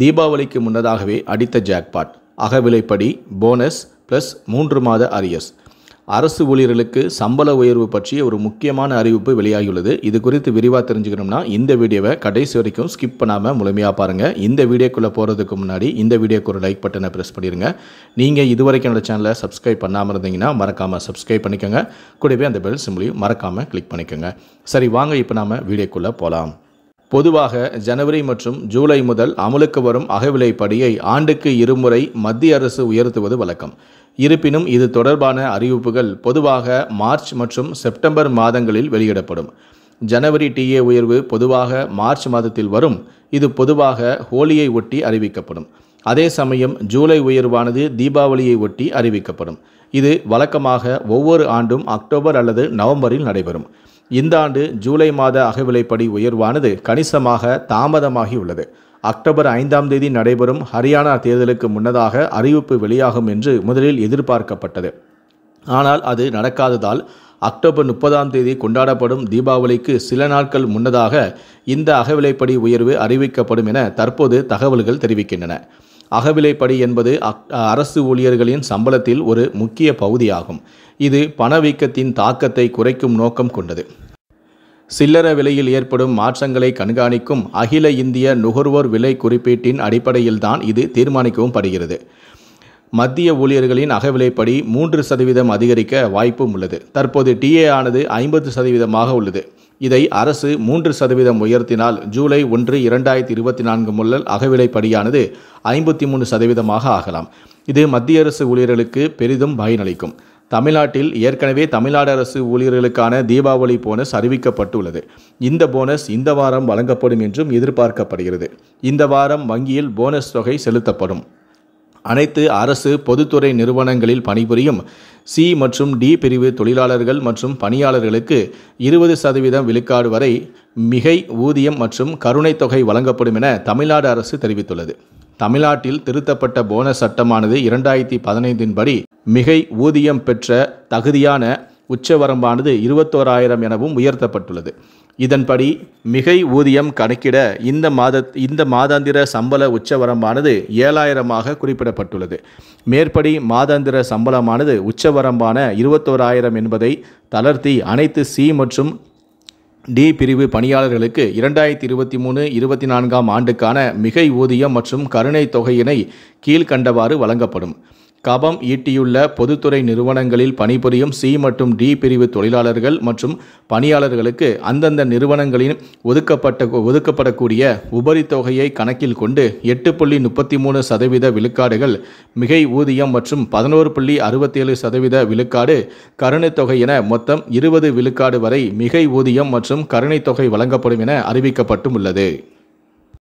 தீபாவளிக்கு முன்னதாகவே அடித்த ஜாக்பாட் அகவிலைப்படி போனஸ் ப்ளஸ் மூன்று மாத அரியஸ் அரசு ஊழியர்களுக்கு சம்பள உயர்வு பற்றிய ஒரு முக்கியமான அறிவிப்பு வெளியாகியுள்ளது இது குறித்து விரிவாக தெரிஞ்சுக்கணும்னா இந்த வீடியோவை கடைசி வரைக்கும் ஸ்கிப் பண்ணாமல் முழுமையாக பாருங்கள் இந்த வீடியோக்குள்ளே போகிறதுக்கு முன்னாடி இந்த வீடியோக்கு ஒரு லைக் பட்டனை ப்ரெஸ் பண்ணிடுங்க நீங்கள் இதுவரைக்கும் என்னோட சேனலை சப்ஸ்கிரைப் பண்ணாமல் இருந்தீங்கன்னா மறக்காமல் சப்ஸ்கிரைப் பண்ணிக்கோங்க கூடவே அந்த பெல் சிம்லையும் மறக்காமல் கிளிக் பண்ணிக்கோங்க சரி வாங்க இப்போ நாம் வீடியோக்குள்ளே போகலாம் பொதுவாக ஜனவரி மற்றும் ஜூலை முதல் அமலுக்கு வரும் அகவிலைப்படியை ஆண்டுக்கு இருமுறை மத்திய அரசு உயர்த்துவது வழக்கம் இருப்பினும் இது தொடர்பான அறிவிப்புகள் பொதுவாக மார்ச் மற்றும் செப்டம்பர் மாதங்களில் வெளியிடப்படும் ஜனவரி டிஏ உயர்வு பொதுவாக மார்ச் மாதத்தில் வரும் இது பொதுவாக ஹோலியை ஒட்டி அறிவிக்கப்படும் அதே சமயம் ஜூலை உயர்வானது தீபாவளியை ஒட்டி அறிவிக்கப்படும் இது வழக்கமாக ஒவ்வொரு ஆண்டும் அக்டோபர் அல்லது நவம்பரில் நடைபெறும் இந்த ஆண்டு ஜூலை மாத அகவிலைப்படி உயர்வானது கணிசமாக தாமதமாகியுள்ளது அக்டோபர் ஐந்தாம் தேதி நடைபெறும் ஹரியானா தேர்தலுக்கு முன்னதாக அறிவிப்பு வெளியாகும் என்று முதலில் எதிர்பார்க்கப்பட்டது ஆனால் அது நடக்காததால் அக்டோபர் முப்பதாம் தேதி கொண்டாடப்படும் தீபாவளிக்கு சில நாட்கள் முன்னதாக இந்த அகவிலைப்படி உயர்வு அறிவிக்கப்படும் என தற்போது தகவல்கள் தெரிவிக்கின்றன அகவிலைப்படி என்பது அரசு ஊழியர்களின் சம்பளத்தில் ஒரு முக்கிய பகுதியாகும் இது பணவீக்கத்தின் தாக்கத்தை குறைக்கும் நோக்கம் கொண்டது சில்லற விலையில் ஏற்படும் மாற்றங்களை கண்காணிக்கும் அகில இந்திய நுகர்வோர் விலை குறிப்பீட்டின் அடிப்படையில்தான் இது தீர்மானிக்கவும் படுகிறது மத்திய ஊழியர்களின் அகவிலைப்படி மூன்று சதவீதம் அதிகரிக்க வாய்ப்பும் உள்ளது தற்போது டிஏ ஆனது ஐம்பது சதவீதமாக உள்ளது இதை அரசு மூன்று சதவீதம் உயர்த்தினால் ஜூலை ஒன்று இரண்டாயிரத்தி இருபத்தி நான்கு முதல் அகவிலைப்படியானது ஐம்பத்தி மூணு சதவீதமாக ஆகலாம் இது மத்திய அரசு ஊழியர்களுக்கு பெரிதும் பயனளிக்கும் தமிழ்நாட்டில் ஏற்கனவே தமிழ்நாடு அரசு ஊழியர்களுக்கான தீபாவளி போனஸ் அறிவிக்கப்பட்டுள்ளது இந்த போனஸ் இந்த வாரம் வழங்கப்படும் என்றும் எதிர்பார்க்கப்படுகிறது இந்த வாரம் வங்கியில் போனஸ் தொகை செலுத்தப்படும் அனைத்து அரசு பொதுத்துறை நிறுவனங்களில் பணிபுரியும் சி மற்றும் டி பிரிவு தொழிலாளர்கள் மற்றும் பணியாளர்களுக்கு இருபது சதவீதம் விழுக்காடு வரை மிகை ஊதியம் மற்றும் கருணைத் தொகை வழங்கப்படும் என தமிழ்நாடு அரசு தெரிவித்துள்ளது தமிழ்நாட்டில் திருத்தப்பட்ட போனஸ் சட்டமானது இரண்டாயிரத்தி பதினைந்தின் படி மிகை ஊதியம் பெற்ற தகுதியான உச்சவரம்பானது இருபத்தோராயிரம் எனவும் உயர்த்தப்பட்டுள்ளது இதன்படி மிகை ஊதியம் கணக்கிட இந்த மாத இந்த மாதாந்திர சம்பள உச்சவரம்பானது ஏழாயிரமாக குறிப்பிடப்பட்டுள்ளது மேற்படி மாதாந்திர சம்பளமானது உச்சவரம்பான இருபத்தோராயிரம் என்பதை தளர்த்தி அனைத்து சி மற்றும் டி பிரிவு பணியாளர்களுக்கு இரண்டாயிரத்தி இருபத்தி மூணு இருபத்தி நான்காம் ஆண்டுக்கான மிகை ஊதியம் மற்றும் கருணை தொகையினை கீழ்கண்டவாறு வழங்கப்படும் கபம் ஈட்டியுள்ள பொதுத்துறை நிறுவனங்களில் பணிபுரியும் சி மற்றும் டி பிரிவு தொழிலாளர்கள் மற்றும் பணியாளர்களுக்கு அந்தந்த நிறுவனங்களின் ஒதுக்கப்பட்ட ஒதுக்கப்படக்கூடிய உபரி தொகையை கணக்கில் கொண்டு எட்டு புள்ளி முப்பத்தி மூணு சதவீத விழுக்காடுகள் மிகை ஊதியம் மற்றும் பதினோரு புள்ளி அறுபத்தேழு சதவீத விழுக்காடு கருணைத்தொகை என மொத்தம் இருபது விழுக்காடு வரை மிகை ஊதியம் மற்றும் கருணைத்தொகை வழங்கப்படும் என அறிவிக்கப்பட்டும் உள்ளது